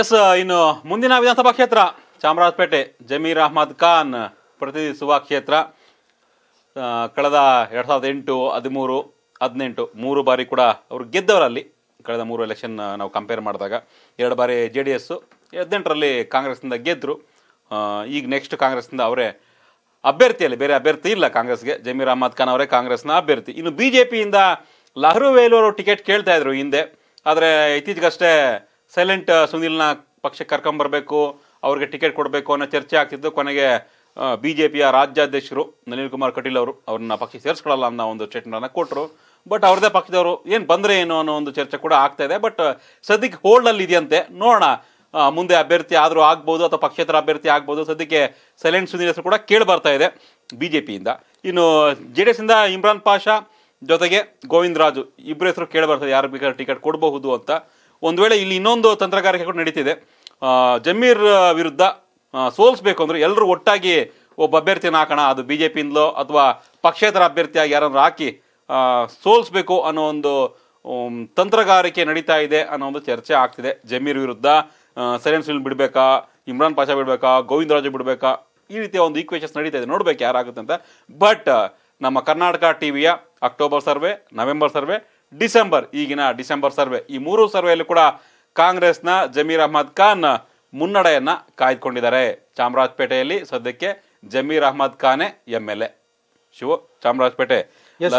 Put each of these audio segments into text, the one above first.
S ಇನ್ನು ಮುಂದಿನ ವಿಧಾನಸಭಾ ಕ್ಷೇತ್ರ ಚಾಮರಾಜಪೇಟೆ ಜಮೀರ್ ಅಹಮದ್ ಖಾನ್ ಪ್ರತಿನಿಧಿಸುವ ಕ್ಷೇತ್ರ ಕಳೆದ ಎರಡು ಸಾವಿರದ ಎಂಟು ಹದಿಮೂರು ಹದಿನೆಂಟು ಮೂರು ಬಾರಿ ಕೂಡ ಅವರು ಗೆದ್ದವರಲ್ಲಿ ಕಳೆದ ಮೂರು ಎಲೆಕ್ಷನ್ ನಾವು ಕಂಪೇರ್ ಮಾಡಿದಾಗ ಎರಡು ಬಾರಿ ಜೆ ಡಿ ಎಸ್ಸು ಹದಿನೆಂಟರಲ್ಲಿ ಕಾಂಗ್ರೆಸ್ನಿಂದ ಗೆದ್ದರು ಈಗ ನೆಕ್ಸ್ಟ್ ಕಾಂಗ್ರೆಸ್ನಿಂದ ಅವರೇ ಅಭ್ಯರ್ಥಿಯಲ್ಲಿ ಬೇರೆ ಅಭ್ಯರ್ಥಿ ಇಲ್ಲ ಕಾಂಗ್ರೆಸ್ಗೆ ಜಮೀರ್ ಅಹಮದ್ ಖಾನ್ ಅವರೇ ಕಾಂಗ್ರೆಸ್ನ ಅಭ್ಯರ್ಥಿ ಇನ್ನು ಬಿ ಜೆ ಪಿಯಿಂದ ಲಹರು ವೇಲೂರು ಟಿಕೆಟ್ ಕೇಳ್ತಾ ಇದ್ರು ಹಿಂದೆ ಆದರೆ ಇತ್ತೀಚೆಗಷ್ಟೇ ಸೈಲೆಂಟ್ uh, ಸುನಿಲ್ನ ಪಕ್ಷಕ್ಕೆ ಕರ್ಕೊಂಬರ್ಬೇಕು ಅವ್ರಿಗೆ ಟಿಕೆಟ್ ಕೊಡಬೇಕು ಅನ್ನೋ ಚರ್ಚೆ ಆಗ್ತಿದ್ದು ಕೊನೆಗೆ ಬಿ ಜೆ ಪಿಯ ರಾಜ್ಯಾಧ್ಯಕ್ಷರು ನಳಿನ್ ಕುಮಾರ್ ಕಟೀಲ್ ಅವರು ಅವ್ರನ್ನ ಪಕ್ಷಕ್ಕೆ ಸೇರಿಸ್ಕೊಳ್ಳಲ್ಲ ಅನ್ನೋ ಒಂದು ಸ್ಟೇಟ್ಮೆಂಟನ್ನು ಕೊಟ್ಟರು ಬಟ್ ಅವ್ರದೇ ಪಕ್ಷದವರು ಏನು ಬಂದರೆ ಏನು ಅನ್ನೋ ಒಂದು ಚರ್ಚೆ ಕೂಡ ಆಗ್ತಾ ಇದೆ ಬಟ್ ಸದ್ಯಕ್ಕೆ ಹೋಲ್ಡಲ್ಲಿ ಇದೆಯಂತೆ ನೋಡೋಣ ಮುಂದೆ ಅಭ್ಯರ್ಥಿ ಆದರೂ ಆಗ್ಬೋದು ಅಥವಾ ಪಕ್ಷೇತರ ಅಭ್ಯರ್ಥಿ ಆಗ್ಬೋದು ಸದ್ಯಕ್ಕೆ ಸೈಲೆಂಟ್ ಸುನೀಲ್ ಹೆಸರು ಕೂಡ ಕೇಳಿ ಬರ್ತಾ ಇದೆ ಬಿ ಜೆ ಪಿಯಿಂದ ಇನ್ನು ಜೆ ಡಿ ಎಸ್ ಇಂದ ಇಮ್ರಾನ್ ಪಾಷಾ ಜೊತೆಗೆ ಗೋವಿಂದರಾಜು ಇಬ್ಬರ ಹೆಸರು ಕೇಳಿ ಬರ್ತದೆ ಯಾರು ಬೇಕಾದ್ರೆ ಟಿಕೆಟ್ ಕೊಡಬಹುದು ಅಂತ ಒಂದು ವೇಳೆ ಇಲ್ಲಿ ಇನ್ನೊಂದು ತಂತ್ರಗಾರಿಕೆ ಕೂಡ ನಡೀತಿದೆ ಜಮೀರ್ ವಿರುದ್ಧ ಸೋಲಿಸ್ಬೇಕು ಅಂದರೆ ಎಲ್ಲರೂ ಒಟ್ಟಾಗಿ ಒಬ್ಬ ಅಭ್ಯರ್ಥಿನ ಹಾಕೋಣ ಅದು ಬಿ ಜೆ ಪಿಯಿಂದಲೋ ಅಥವಾ ಪಕ್ಷೇತರ ಅಭ್ಯರ್ಥಿಯಾಗಿ ಯಾರನ್ನು ಹಾಕಿ ಸೋಲಿಸ್ಬೇಕು ಅನ್ನೋ ಒಂದು ತಂತ್ರಗಾರಿಕೆ ನಡೀತಾ ಇದೆ ಅನ್ನೋ ಒಂದು ಚರ್ಚೆ ಆಗ್ತಿದೆ ಜಮೀರ್ ವಿರುದ್ಧ ಸೈಲೆನ್ಸ್ ಫಿಲ್ಮ್ ಬಿಡಬೇಕಾ ಇಮ್ರಾನ್ ಪಾಷಾ ಬಿಡಬೇಕಾ ಗೋವಿಂದರಾಜು ಬಿಡಬೇಕಾ ಈ ರೀತಿಯ ಒಂದು ಈಕ್ವೇಷನ್ಸ್ ನಡೀತಾ ಇದೆ ನೋಡ್ಬೇಕು ಯಾರಾಗುತ್ತೆ ಅಂತ ಬಟ್ ನಮ್ಮ ಕರ್ನಾಟಕ ಟಿ ವಿಯ October survey November survey December ಈಗಿನ ಡಿಸೆಂಬರ್ ಸರ್ವೆ ಈ ಮೂರು ಸರ್ವೆಯಲ್ಲಿ ಕೂಡ ಕಾಂಗ್ರೆಸ್ನ ಜಮೀರ್ ಅಹ್ಮದ್ ಖಾನ್ ಮುನ್ನಡೆಯನ್ನ ಕಾಯ್ದುಕೊಂಡಿದ್ದಾರೆ ಚಾಮರಾಜಪೇಟೆಯಲ್ಲಿ ಸದ್ಯಕ್ಕೆ Zameer Ahmed Khan M L A Shiva Chamarajpet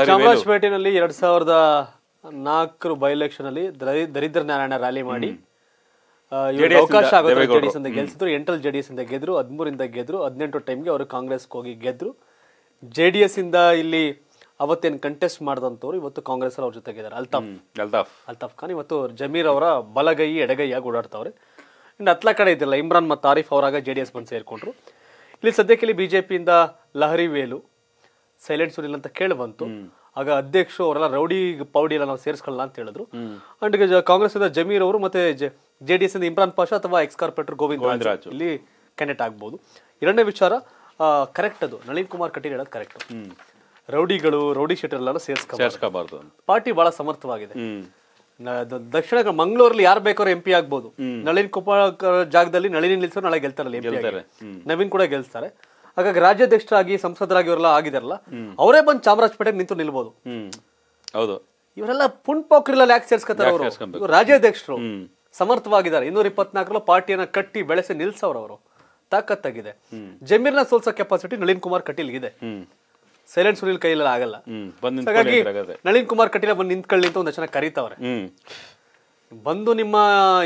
ಚಾಮರಾಜಪೇಟೆನಲ್ಲಿ ಎರಡ್ ಸಾವಿರದ ನಾಲ್ಕರ ಬೈ ಎಲೆಕ್ಷನ್ ಅಲ್ಲಿ ದರಿದ್ರ ನಾರಾಯಣ ರ್ಯಾಲಿ ಮಾಡಿ ಅವಕಾಶ ಆಗುತ್ತೆ ಜೆಡಿಎಸ್ ಇಂದ ಗೆಲ್ಸಿದ್ರು ಎಂಟ್ರಲ್ ಜೆಡಿಎಸ್ ಇಂದ ಗೆದ್ರು ಹದಿಮೂರಿಂದ ಗೆದ್ರು ಹದಿನೆಂಟು ಟೈಮ್ಗೆ ಅವರು ಕಾಂಗ್ರೆಸ್ ಹೋಗಿ ಗೆದ್ರು ಜೆಡಿಎಸ್ ಇಂದ ಇಲ್ಲಿ ಅವತ್ತೇನ್ ಕಂಟೆಸ್ಟ್ ಮಾಡಿದಂಥವ್ರು ಇವತ್ತು ಕಾಂಗ್ರೆಸ್ ಅವ್ರ ಇದ್ದಾರೆ ಅಲ್ತಾಫ್ ಅಲ್ತಾಫ್ ಅಲ್ತಾಫ್ ಖಾನ್ ಇವತ್ತು ಜಮೀರ್ ಅವರ ಬಲಗೈ ಎಡಗೈಯಾಗಿ ಓಡಾಡ್ತಾವ್ರೆ ಇನ್ನು ಹತ್ತಲ ಕಡೆ ಇದ್ದಿಲ್ಲ ಇಮ್ರಾನ್ ಮತ್ತು ಆರಿಫ್ ಅವರಾಗ ಜೆ ಡಿ ಎಸ್ ಬಂದು ಸೇರಿಕೊಂಡ್ರು ಇಲ್ಲಿ ಸದ್ಯಕ್ಕೆ ಇಲ್ಲಿ ಬಿಜೆಪಿಯಿಂದ ಲಹರಿ ವೇಲು ಸೈಲೆಂಟ್ ಸುನಿಲ್ ಅಂತ ಕೇಳಿ ಬಂತು ಆಗ ಅಧ್ಯಕ್ಷರು ಅವರೆಲ್ಲ ರೌಡಿ ಪೌಡಿ ಎಲ್ಲ ನಾವು ಸೇರಿಸ್ಕೊಳ್ಳಲ್ಲ ಅಂತ ಹೇಳಿದ್ರು ಅಂಡ್ ಕಾಂಗ್ರೆಸ್ ಇಂದ ಜಮೀರ್ ಅವರು ಮತ್ತೆ ಜೆ ಡಿ ಎಸ್ ಇಂದ ಇಮ್ರಾನ್ ಪಾಷ ಅಥವಾ ಎಕ್ಸ್ ಕಾರ್ಪೊರೇಟರ್ ಗೋವಿಂದ್ ಇಲ್ಲಿ ಕ್ಯಾಂಡಿಡೇಟ್ ಆಗ್ಬೋದು ಎರಡನೇ ವಿಚಾರ ಕರೆಕ್ಟ್ ಅದು ನಳಿನ್ ಕುಮಾರ್ ಕಟೀಲ್ ಹೇಳೋದು ಕರೆಕ್ಟ್ ರೌಡಿಗಳು ರೌಡಿ ಎಲ್ಲ ಸೇರ್ಸ್ಕೋಬಾರ್ದು ಪಾರ್ಟಿ ಬಹಳ ಸಮರ್ಥವಾಗಿದೆ ದಕ್ಷಿಣ ಮಂಗಳೂರಲ್ಲಿ ಯಾರು ಬೇಕಾದ್ರೂ ಎಂ ಪಿ ಆಗ್ಬೋದು ನಳಿನ್ ಕುಮಾರ್ ಜಾಗದಲ್ಲಿ ನಳಿನಿ ನಿಲ್ಸೋ ನಾಳೆ ಗೆಲ್ತಾರಲ್ಲ ನವೀನ್ ಕೂಡ ಗೆಲ್ತಾರೆ ಹಾಗಾಗಿ ರಾಜ್ಯಾಧ್ಯಕ್ಷರಾಗಿ ಸಂಸದರಾಗಿ ಇವರೆಲ್ಲ ಆಗಿದಾರಲ್ಲ ಅವರೇ ಬಂದು ಚಾಮರಾಜಪೇಟೆ ನಿಂತು ನಿಲ್ಬೋದು ಹೌದು ಇವರೆಲ್ಲ ಪುಣ್ ಪೋಖ್ರಿಲಲ್ಲಿ ಯಾಕೆ ಸೇರ್ಸ್ಕೊತಾರೆ ಅವರು ರಾಜ್ಯಾಧ್ಯಕ್ಷರು ಸಮರ್ಥವಾಗಿದ್ದಾರೆ ಇನ್ನೂರ ಇಪ್ಪತ್ನಾಲ್ಕರಲ್ಲೂ ಪಾರ್ಟಿಯನ್ನ ಕಟ್ಟಿ ಬೆಳೆಸಿ ನಿಲ್ಸವ್ರ ಅವರು ತಾಕತ್ತಾಗಿದೆ ಜಮೀರ್ನ ಸೋಲ್ಸೋ ಕೆಪಾಸಿಟಿ ನಳಿನ್ ಕುಮಾರ್ ಇದೆ ಸೈಲೆಂಟ್ ಸುನಿಲ್ ಕೈಯಲ್ಲಿ ಆಗಲ್ಲ ನಳಿನ್ ಕುಮಾರ್ ಕಟೀಲ ಬಂದು ನಿಂತ್ಕೊಳ್ಳಿ ಅಂತ ಒಂದ್ ಜನ ಕರೀತಾವ್ರೆ ಬಂದು ನಿಮ್ಮ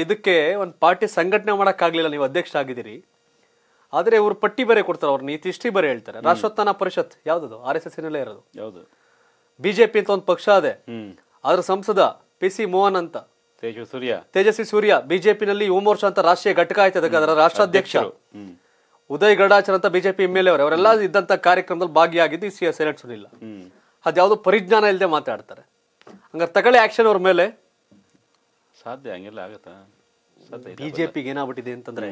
ಇದಕ್ಕೆ ಒಂದು ಪಾರ್ಟಿ ಸಂಘಟನೆ ಮಾಡೋಕ್ಕಾಗಲಿಲ್ಲ ನೀವು ಅಧ್ಯಕ್ಷ ಆಗಿದ್ದೀರಿ ಆದರೆ ಇವರು ಪಟ್ಟಿ ಬೇರೆ ಕೊಡ್ತಾರೆ ಅವ್ರ ನೀತಿ ಇಷ್ಟಿ ಬೇರೆ ಹೇಳ್ತಾರೆ ರಾಷ್ಟ್ರೋತ್ಥಾನ ಪರಿಷತ್ ಯಾವ್ದು ಆರ್ ಎಸ್ ಎಸ್ ಇರೋದು ಯಾವುದು ಬಿಜೆಪಿ ಅಂತ ಒಂದು ಪಕ್ಷ ಅದೇ ಅದರ ಸಂಸದ ಪಿ ಸಿ ಮೋಹನ್ ಅಂತ ತೇಜಸ್ವಿ ಸೂರ್ಯ ತೇಜಸ್ವಿ ಸೂರ್ಯ ಬಿಜೆಪಿನಲ್ಲಿ ಯುವ ಮೋರ್ಚಾ ಅಂತ ರಾಷ್ಟ್ರೀಯ ಘಟಕ ಆಯ್ತು ಅದಕ್ಕೆ ಅದರ ರಾಷ್ಟ್ರಾಧ್ಯಕ್ಷ ಉದಯ್ ಗಡಾಚರ್ ಅಂತ ಬಿಜೆಪಿ ಎಂ ಎಲ್ ಎ ಅವರೆಲ್ಲ ಇದ್ದಂತ ಕಾರ್ಯಕ್ರಮದಲ್ಲಿ ಭಾಗಿಯಾಗಿದ್ದು ಸಿ ಎಸ್ ಸೈಲೆಂಟ್ಸ್ ಇಲ್ಲ ಅದ್ಯಾವುದೋ ಪರಿಜ್ಞಾನ ಇಲ್ಲದೆ ಮಾತಾಡ್ತಾರೆ ಹಂಗಾರೆ ತಗೊಳ್ಳಿ ಆಕ್ಷನ್ ಅವ್ರ ಮೇಲೆ ಸಾಧ್ಯ ಹಂಗೆಲ್ಲ ಆಗತ್ತಾ ಬಿಜೆಪಿಗೆ ಏನಾಗ್ಬಿಟ್ಟಿದೆ ಅಂತಂದ್ರೆ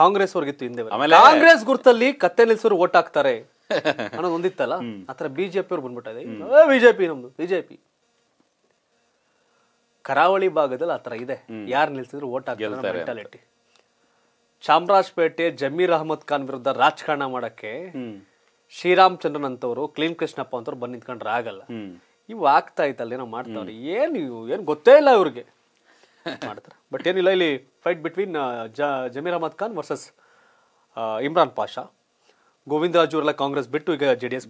ಕಾಂಗ್ರೆಸ್ ಅವ್ರಿಗಿತ್ತು ಹಿಂದೆ ಕಾಂಗ್ರೆಸ್ ಗುರ್ತಲ್ಲಿ ಕತ್ತೆ ನಿಲ್ಸೋರು ಓಟ್ ಹಾಕ್ತಾರೆ ಅನ್ನೋದು ಒಂದಿತ್ತಲ್ಲ ಆತರ ಬಿಜೆಪಿ ಅವ್ರು ಬಂದ್ಬಿಟ್ಟಿದೆ ಬಿಜೆಪಿ ನಮ್ದು ಬಿಜೆಪಿ ಕರಾವಳಿ ಭಾಗದಲ್ಲಿ ಆತರ ಇದೆ ಯಾರು ನಿಲ್ಸಿದ್ರು ಓಟ್ ಹಾಕ್ತಾರೆ ಮೆಂಟಾಲಿಟಿ ಚಾಮರಾಜಪೇಟೆ ಜಮೀರ್ ಅಹಮದ್ ಖಾನ್ ವಿರುದ್ಧ ರಾಜಕಾರಣ ಮಾಡಕ್ಕೆ ಶ್ರೀರಾಮ್ ಚಂದ್ರನ್ ಅಂತವ್ರು ಕ್ಲೀನ್ ಕೃಷ್ಣಪ್ಪ ಅಂತವ್ರು ಬಂದ್ ನಿಂತ್ಕೊಂಡ್ರೆ ಆಗಲ್ಲ ಇವ್ ಆಗ್ತಾ ಇತ್ತ ಏನೋ ಮಾಡ್ತಾವ್ರಿ ಏನು ಏನು ಗೊತ್ತೇ ಇಲ್ಲ ಇವ್ರಿಗೆ ಮಾಡ್ತಾರೆ ಬಟ್ ಏನಿಲ್ಲ ಇಲ್ಲಿ fight between Zameer Ahmed Khan versus Imran Pasha Govindaraju ಅವರೆಲ್ಲ ಕಾಂಗ್ರೆಸ್ ಬಿಟ್ಟು ಈಗ J D S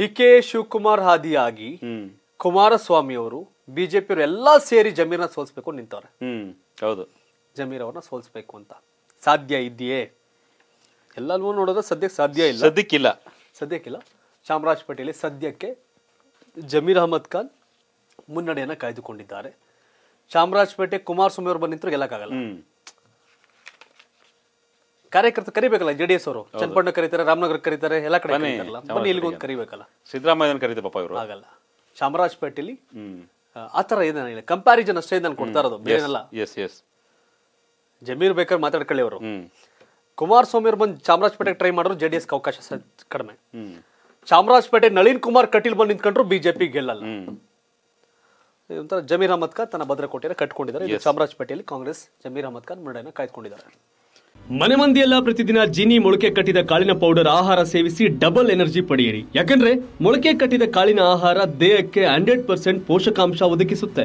D K Shivakumar ಹಾದಿಯಾಗಿ ಕುಮಾರಸ್ವಾಮಿ ಅವರು ಬಿಜೆಪಿಯವರು ಎಲ್ಲಾ ಸೇರಿ ಜಮೀರ್ನ ಸೋಲಿಸ್ಬೇಕು ನಿಂತವ್ರೆ ಹೌದು ಜಮೀರ ಅವರನ್ನ ಸೋಲಿಸಬೇಕು ಅಂತ ಸದ್ಯ ಇದಿಯೇ ಎಲ್ಲರನ್ನೂ ನೋಡೋದ್ರೆ ಸದ್ಯಕ್ಕೆ ಸದ್ಯ ಇಲ್ಲ ಸದ್ಯಕ್ಕೆ ಇಲ್ಲ ಚಾಮರಾಜ್ ಪಟೇಲೆ ಸದ್ಯಕ್ಕೆ ಜಮೀರ ಅಹ್ಮದ್ ಖಾನ್ ಮುನ್ನಡೆಯನ್ನ ಕಾಯ್ದುಕೊಂಡಿದ್ದಾರೆ ಚಾಮರಾಜ್ ಪಟೇಕ್ ಕುಮಾರ್ ಸುಮಿ ಅವರು ಬನಿತ್ರ ಎಲ್ಲಕ ಆಗಲ್ಲ ಕಾರ್ಯಕರ್ತ ಕರಿಬೇಕಲ್ಲ ಜೆಡಿಎಸ್ ಅವರು ಚಂಪಣ್ಣ ಕರೀತಾರೆ ರಾಮನಗರ ಕರೀತಾರೆ ಎಲ್ಲಕಡೆ ಕರೀತಾರಲ್ಲ ಬನಿ ಇಲ್ಲಿ ಹೋಗಿ ಕರಿಬೇಕಲ್ಲ ಸಿದ್ಧರಾಮಯ್ಯನ ಕರೀತೀವಿಪ್ಪಾ ಇವರು ಆಗಲ್ಲ ಚಾಮರಾಜ್ ಪಟೇಲಿ ಆತರ ಏನಿಲ್ಲ ಕಂಪ್ಯಾರಿಸನ್ ಅಷ್ಟೇ ಇದೆನ್ ಕೊಡ್ತಾರೋ ಬೇರೆ ಇಲ್ಲ ಎಸ್ ಎಸ್ ಜಮೀರ್ ಬೇಕರ್ ಮಾತಾಡ್ಕೊಳ್ಳಿ ಅವರು ಕುಮಾರಸ್ವಾಮಿ ಅವ್ರು ಬಂದು ಚಾಮರಾಜಪೇಟೆಗೆ ಟ್ರೈ ಮಾಡಿದ್ರು ಜೆಡಿಎಸ್ ಅವಕಾಶ ಕಡಿಮೆ ಚಾಮರಾಜಪೇಟೆ ನಳಿನ್ ಕುಮಾರ್ ಕಟೀಲ್ ಬಂದು ನಿಂತ್ಕೊಂಡ್ರು ಬಿಜೆಪಿ ಗೆಲ್ಲಲ್ಲ ಒಂಥರ ಜಮೀರ್ ಅಹಮದ್ ಖಾನ್ ತನ್ನ ಭದ್ರಕೋಟೆಯನ್ನು ಕಟ್ಕೊಂಡಿದ್ದಾರೆ ಚಾಮರಾಜಪೇಟೆಯಲ್ಲಿ ಕಾಂಗ್ರೆಸ್ ಜಮೀರ್ ಅಹಮದ್ ಖಾನ್ ಮುನ್ನಡೆಯನ್ನು ಕಾಯ್ದುಕೊಂಡಿದ್ದಾರೆ ಮನೆ ಮಂದಿಯೆಲ್ಲ ಪ್ರತಿದಿನ ಜಿನಿ ಮೊಳಕೆ ಕಟ್ಟಿದ ಕಾಳಿನ ಪೌಡರ್ ಆಹಾರ ಸೇವಿಸಿ ಡಬಲ್ ಎನರ್ಜಿ ಪಡೆಯಿರಿ ಯಾಕಂದ್ರೆ ಮೊಳಕೆ ಕಟ್ಟಿದ ಕಾಳಿನ ಆಹಾರ ದೇಹಕ್ಕೆ ಹಂಡ್ರೆಡ್ ಪರ್ಸೆಂಟ್ ಪೋಷಕಾಂಶ ಒದಗಿಸುತ್ತೆ